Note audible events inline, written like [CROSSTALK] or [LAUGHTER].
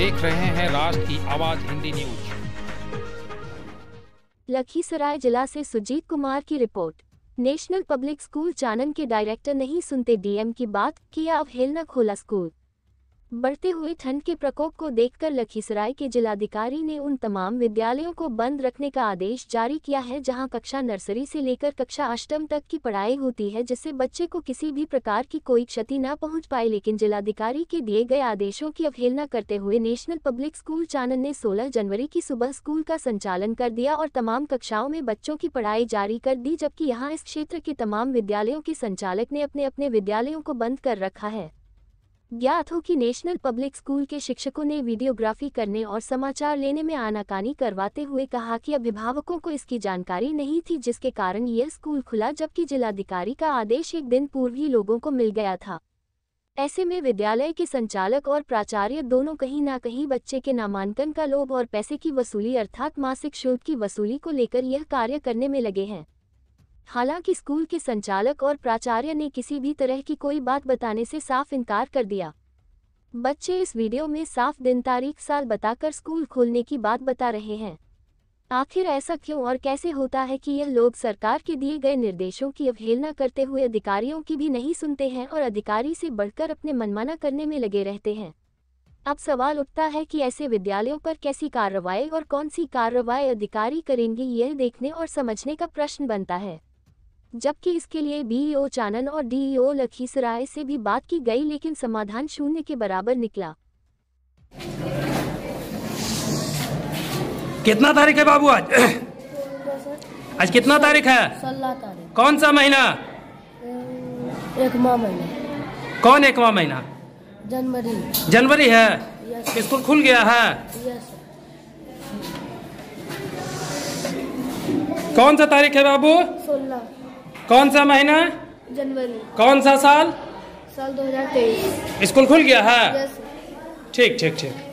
देख रहे हैं राष्ट्र की आवाज हिंदी न्यूज लखीसराय जिला से सुजीत कुमार की report national public school Chanan के डायरेक्टर नहीं सुनते डीएम की बात किया अवहेलना खोला स्कूल बढ़ते हुए ठंड के प्रकोप को देखकर लखीसराय के जिलाधिकारी ने उन तमाम विद्यालयों को बंद रखने का आदेश जारी किया है जहां कक्षा नर्सरी से लेकर कक्षा अष्टम तक की पढ़ाई होती है जिससे बच्चे को किसी भी प्रकार की कोई क्षति न पहुंच पाए लेकिन जिलाधिकारी के दिए गए आदेशों की अवहेलना करते हुए नेशनल पब्लिक स्कूल चानन ने सोलह जनवरी की सुबह स्कूल का संचालन कर दिया और तमाम कक्षाओं में बच्चों की पढ़ाई जारी कर दी जबकि यहाँ इस क्षेत्र के तमाम विद्यालयों के संचालक ने अपने अपने विद्यालयों को बंद कर रखा है ज्ञात हो कि नेशनल पब्लिक स्कूल के शिक्षकों ने वीडियोग्राफी करने और समाचार लेने में आनाकानी करवाते हुए कहा कि अभिभावकों को इसकी जानकारी नहीं थी जिसके कारण यह स्कूल खुला जबकि जिलाधिकारी का आदेश एक दिन पूर्व ही लोगों को मिल गया था ऐसे में विद्यालय के संचालक और प्राचार्य दोनों कहीं ना कहीं बच्चे के नामांकन का लोभ और पैसे की वसूली अर्थात मासिक शुल्क की वसूली को लेकर यह कार्य करने में लगे हैं हालांकि स्कूल के संचालक और प्राचार्य ने किसी भी तरह की कोई बात बताने से साफ इनकार कर दिया बच्चे इस वीडियो में साफ दिन तारीख साल बताकर स्कूल खोलने की बात बता रहे हैं आखिर ऐसा क्यों और कैसे होता है कि यह लोग सरकार के दिए गए निर्देशों की अवहेलना करते हुए अधिकारियों की भी नहीं सुनते हैं और अधिकारी से बढ़कर अपने मनमाना करने में लगे रहते हैं अब सवाल उठता है कि ऐसे विद्यालयों पर कैसी कार्रवाई और कौन सी कार्रवाई अधिकारी करेंगे यह देखने और समझने का प्रश्न बनता है जबकि इसके लिए बीईओ e चानन और डीईओ e लखीसराय से भी बात की गई लेकिन समाधान शून्य के बराबर निकला कितना तारीख है बाबू आज [COUGHS] आज कितना तारीख है तारीख कौन सा महीना एक महीना कौन एकमा महीना जनवरी जनवरी है स्कूल खुल गया है कौन सा तारीख है बाबू सोलह कौन सा महीना जनवरी कौन सा साल साल 2023 स्कूल खुल गया है ठीक ठीक ठीक